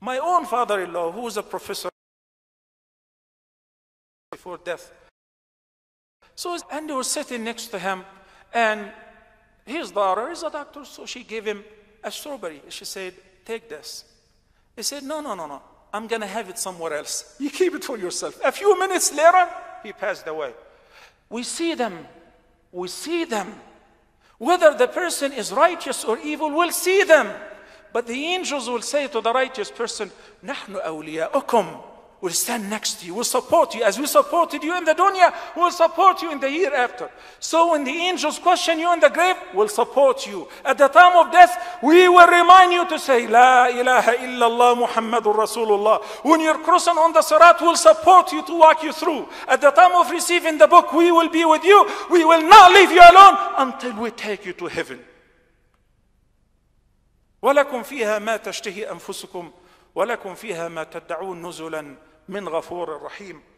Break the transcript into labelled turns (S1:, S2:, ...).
S1: My own father in law, who was a professor before death. So, Andy was sitting next to him,
S2: and his daughter is a doctor, so she gave him a strawberry. She said, Take this. He said, No, no, no, no. I'm going to have it somewhere else. You keep it for yourself. A few minutes later, he passed away. We see them. We see them. Whether the person is righteous or evil, we'll see them. But the angels will say to the righteous person, "Nahnu أولياؤكم. We'll stand next to you. We'll support you. As we supported you in the dunya, we'll support you in the year after. So when the angels question you in the grave, we'll support you. At the time of death, we will remind you to say, La ilaha illallah Muhammadur Rasulullah. When you're crossing on the sirat, we'll support you to walk you through. At the time of receiving the book, we will be with you. We will not leave you alone
S3: until we take you to heaven.
S2: ولكم فيها ما
S4: تشتهي انفسكم ولكم فيها ما تدعون نزلا من غفور رحيم